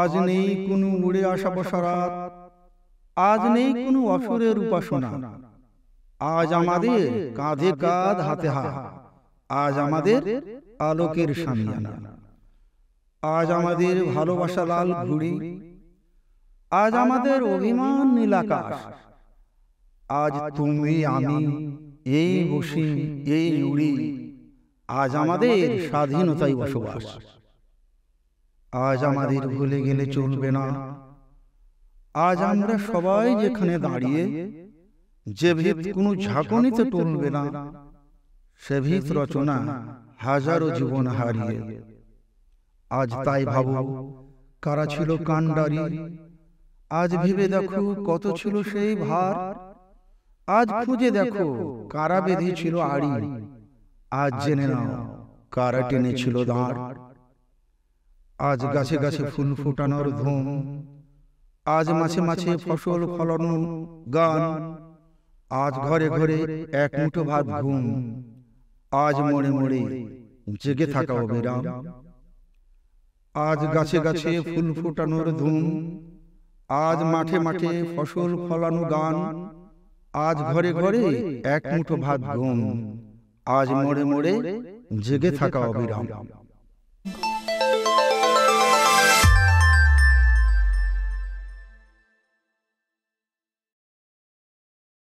আজ নেই কোনো উড়ে আসা বসা আজ নেই কোনো অসুরের উপাসনা আজ আমাদের কাঁধে কাঁধ হাতে হা আজ আমাদের আলোকের সামিয়ানা আজ আমাদের ভালোবাসা লাল ঘুড়ি আজ আমাদের অভিমান নীলাকাশ আজ তুমি আমি এই বসি এই উড়ি আজ আমাদের স্বাধীনতাই বসবাস আজ আমাদের ভুলে গেলে চলবে না আজ আমরা সবাই যেখানে দাঁড়িয়ে যে ভিত কোনো ঝাঁকুনিতে টলবে না সে ভিত রচনা হাজারো জীবন হারিয়ে আজ তাই ভাবু কারা ছিল কাণ্ডারি আজ ভেবে দেখো কত ছিল সেই ভার আজ খুঁজে দেখো কারা বেঁধে ছিল আড়ি আজ জেনে নাও কারা টেনেছিল দাঁড় আজ গাছে গাছে ফুল ফুটানোর ধুম আজ মাছে মাছে ফসল ফলানো গান আজ ঘরে ঘরে এক মুঠো ভাত ঘুম আজ মনে মরে জেগে থাকা অবিরাম আজ গাছে গাছে ফুল ফুটানোর ধুম আজ মাঠে মাঠে ফসল ফলানো গান আজ ঘরে ঘরে এক মুঠো ভাত ঘুম আজ মোড়ে মোড়ে জেগে থাকা অবিরাম